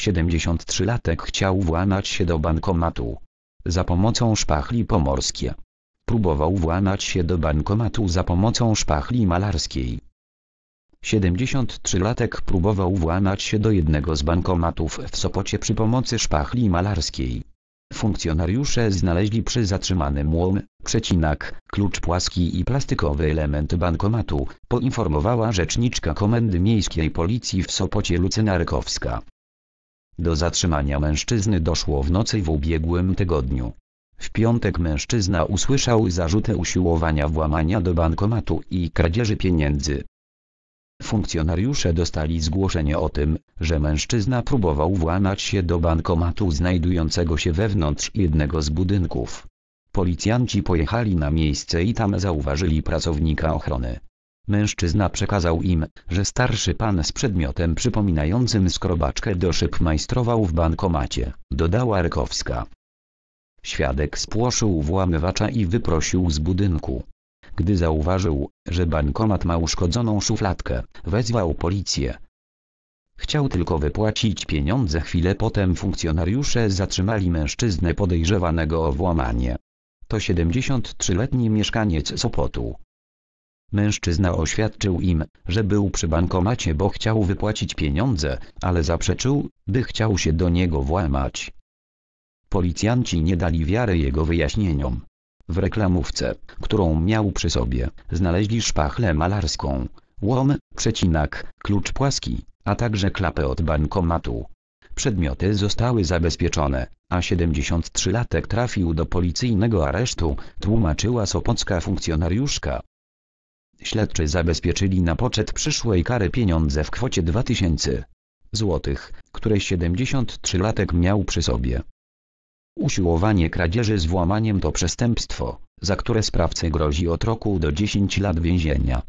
73-latek chciał włamać się do bankomatu. Za pomocą szpachli pomorskiej. Próbował włamać się do bankomatu za pomocą szpachli malarskiej. 73-latek próbował włamać się do jednego z bankomatów w Sopocie przy pomocy szpachli malarskiej. Funkcjonariusze znaleźli przy zatrzymanym łom, przecinak, klucz płaski i plastikowy element bankomatu, poinformowała rzeczniczka Komendy Miejskiej Policji w Sopocie Lucyna Rykowska. Do zatrzymania mężczyzny doszło w nocy w ubiegłym tygodniu. W piątek mężczyzna usłyszał zarzuty usiłowania włamania do bankomatu i kradzieży pieniędzy. Funkcjonariusze dostali zgłoszenie o tym, że mężczyzna próbował włamać się do bankomatu znajdującego się wewnątrz jednego z budynków. Policjanci pojechali na miejsce i tam zauważyli pracownika ochrony. Mężczyzna przekazał im, że starszy pan z przedmiotem przypominającym skrobaczkę do szyb majstrował w bankomacie, dodała Rykowska. Świadek spłoszył włamywacza i wyprosił z budynku. Gdy zauważył, że bankomat ma uszkodzoną szufladkę, wezwał policję. Chciał tylko wypłacić pieniądze chwilę potem funkcjonariusze zatrzymali mężczyznę podejrzewanego o włamanie. To 73-letni mieszkaniec Sopotu. Mężczyzna oświadczył im, że był przy bankomacie bo chciał wypłacić pieniądze, ale zaprzeczył, by chciał się do niego włamać. Policjanci nie dali wiary jego wyjaśnieniom. W reklamówce, którą miał przy sobie, znaleźli szpachlę malarską, łom, przecinak, klucz płaski, a także klapę od bankomatu. Przedmioty zostały zabezpieczone, a 73-latek trafił do policyjnego aresztu, tłumaczyła sopocka funkcjonariuszka. Śledczy zabezpieczyli na poczet przyszłej kary pieniądze w kwocie 2000 złotych, które 73-latek miał przy sobie. Usiłowanie kradzieży z włamaniem to przestępstwo, za które sprawcy grozi od roku do 10 lat więzienia.